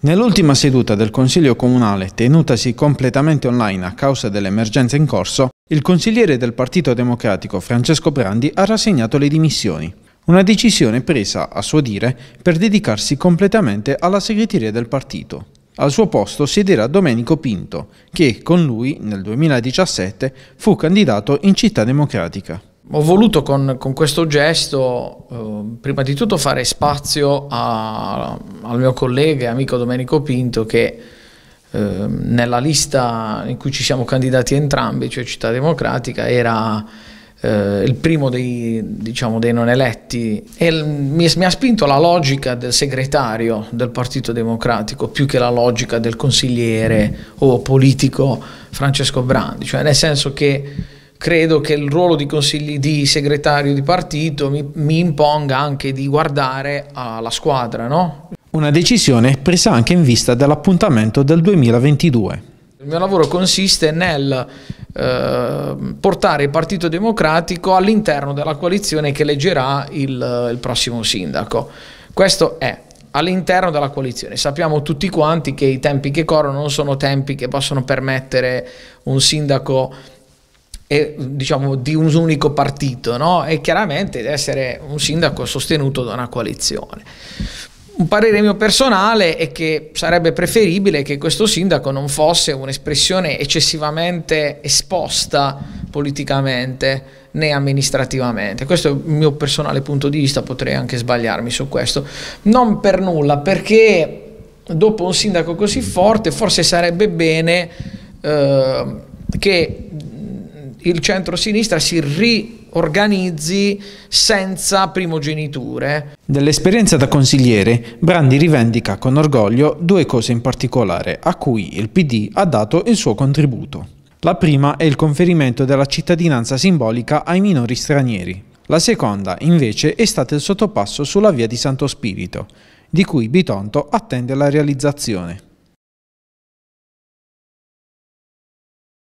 Nell'ultima seduta del Consiglio Comunale, tenutasi completamente online a causa dell'emergenza in corso, il consigliere del Partito Democratico Francesco Brandi ha rassegnato le dimissioni. Una decisione presa, a suo dire, per dedicarsi completamente alla segreteria del partito. Al suo posto siederà Domenico Pinto, che con lui nel 2017 fu candidato in Città Democratica ho voluto con, con questo gesto eh, prima di tutto fare spazio a, al mio collega e amico Domenico Pinto che eh, nella lista in cui ci siamo candidati entrambi, cioè Città Democratica, era eh, il primo dei, diciamo, dei, non eletti e mi, mi ha spinto la logica del segretario del Partito Democratico più che la logica del consigliere o politico Francesco Brandi, cioè nel senso che credo che il ruolo di, consigli, di segretario di partito mi, mi imponga anche di guardare alla squadra. No? Una decisione presa anche in vista dell'appuntamento del 2022. Il mio lavoro consiste nel eh, portare il Partito Democratico all'interno della coalizione che eleggerà il, il prossimo sindaco. Questo è all'interno della coalizione. Sappiamo tutti quanti che i tempi che corrono non sono tempi che possono permettere un sindaco e, diciamo, di un unico partito no? e chiaramente deve essere un sindaco sostenuto da una coalizione. Un parere mio personale è che sarebbe preferibile che questo sindaco non fosse un'espressione eccessivamente esposta politicamente né amministrativamente. Questo è il mio personale punto di vista, potrei anche sbagliarmi su questo. Non per nulla, perché dopo un sindaco così forte forse sarebbe bene eh, che il centro-sinistra si riorganizzi senza primogeniture. Dell'esperienza da consigliere, Brandi rivendica con orgoglio due cose in particolare a cui il PD ha dato il suo contributo. La prima è il conferimento della cittadinanza simbolica ai minori stranieri. La seconda, invece, è stato il sottopasso sulla via di Santo Spirito, di cui Bitonto attende la realizzazione.